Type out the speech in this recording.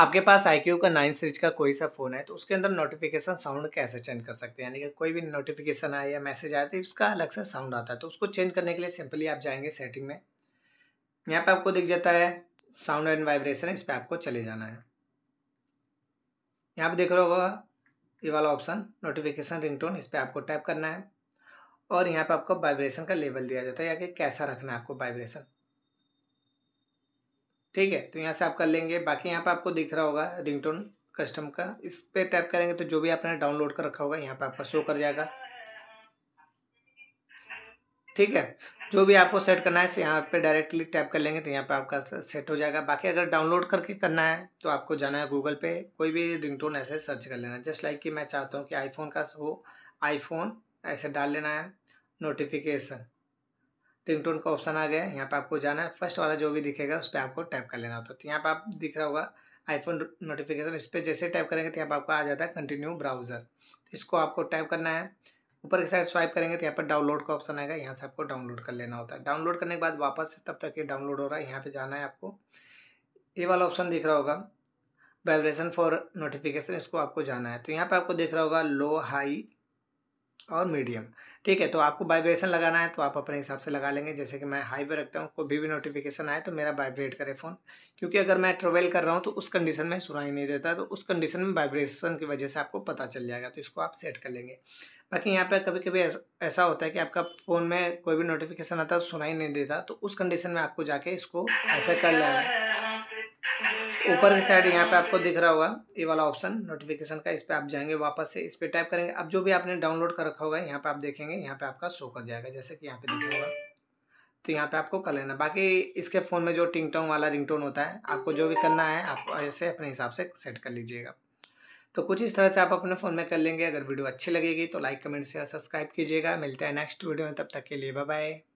आपके पास आई का nine series का कोई सा फ़ोन है तो उसके अंदर नोटिफिकेशन साउंड कैसे चेंज कर सकते हैं यानी कि कोई भी नोटिफिकेशन आए या मैसेज आए तो उसका अलग से साउंड आता है तो उसको चेंज करने के लिए सिंपली आप जाएंगे सेटिंग में यहाँ पे आपको दिख जाता है साउंड एंड वाइब्रेशन इस पर आपको चले जाना है यहाँ पर देख रहे होगा ये वाला ऑप्शन नोटिफिकेशन टोन इस पर आपको टाइप करना है और यहाँ पर आपको वाइब्रेशन का लेवल दिया जाता है या कि कैसा रखना है आपको वाइब्रेशन ठीक है तो यहाँ से आप कर लेंगे बाकी यहाँ पर आपको दिख रहा होगा रिंगटोन कस्टम का इस पर टैप करेंगे तो जो भी आपने डाउनलोड कर रखा होगा यहाँ पर आपका शो कर जाएगा ठीक है जो भी आपको सेट करना है यहाँ पे डायरेक्टली टैप कर लेंगे तो यहाँ पे आपका सेट हो जाएगा बाकी अगर डाउनलोड करके करना है तो आपको जाना है गूगल पे कोई भी रिंगटोन ऐसे सर्च कर लेना है जस्ट लाइक कि मैं चाहता हूँ कि आईफोन का हो आईफोन ऐसे डाल लेना है नोटिफिकेशन रिंगटोन का ऑप्शन आ गया है यहाँ पर आपको जाना है फर्स्ट वाला जो भी दिखेगा उस पर आपको टैप कर लेना होता है तो यहाँ पर आप दिख रहा होगा आईफोन नोटिफिकेशन इस पर जैसे टैप करेंगे तो यहाँ पर आपको आ जाता है कंटिन्यू ब्राउज़र तो इसको आपको टाइप करना है ऊपर की साइड स्वाइप करेंगे तो यहाँ पर डाउनलोड का ऑप्शन आएगा यहाँ से आपको डाउनलोड कर लेना होता है डाउनलोड करने के बाद वापस तब तक ये डाउनलोड हो रहा है यहाँ पर जाना है आपको ये वाला ऑप्शन दिख रहा होगा वाइब्रेशन फॉर नोटिफिकेशन इसको आपको जाना है तो यहाँ पर आपको दिख रहा होगा लो हाई और मीडियम ठीक है तो आपको वाइब्रेशन लगाना है तो आप अपने हिसाब से लगा लेंगे जैसे कि मैं हाई पे रखता हूँ कोई भी, भी नोटिफिकेशन आए तो मेरा वाइब्रेट करे फ़ोन क्योंकि अगर मैं ट्रेवल कर रहा हूँ तो उस कंडीशन में सुनाई नहीं देता तो उस कंडीशन में वाइब्रेशन की वजह से आपको पता चल जाएगा तो इसको आप सेट कर लेंगे बाकी यहाँ पर कभी कभी ऐसा होता है कि आपका फ़ोन में कोई भी नोटिफिकेशन आता है तो सुनाई नहीं देता तो उस कंडीशन में आपको जाके इसको ऐसा कर लेना है ऊपर की साइड यहाँ पे आपको दिख रहा होगा ये वाला ऑप्शन नोटिफिकेशन का इस पर आप जाएंगे वापस से इस पर टाइप करेंगे अब जो भी आपने डाउनलोड कर रखा होगा यहाँ पे आप देखेंगे यहाँ पे आपका शो कर जाएगा जैसे कि यहाँ पे दिख होगा तो यहाँ पे आपको कर लेना बाकी इसके फ़ोन में जो टिंग वाला रिंग होता है आपको जो भी करना है आप ऐसे अपने हिसाब से सेट कर लीजिएगा तो कुछ इस तरह से आप अपने फ़ोन में कर लेंगे अगर वीडियो अच्छी लगेगी तो लाइक कमेंट शेयर सब्सक्राइब कीजिएगा मिलते हैं नेक्स्ट वीडियो में तब तक के लिए बाय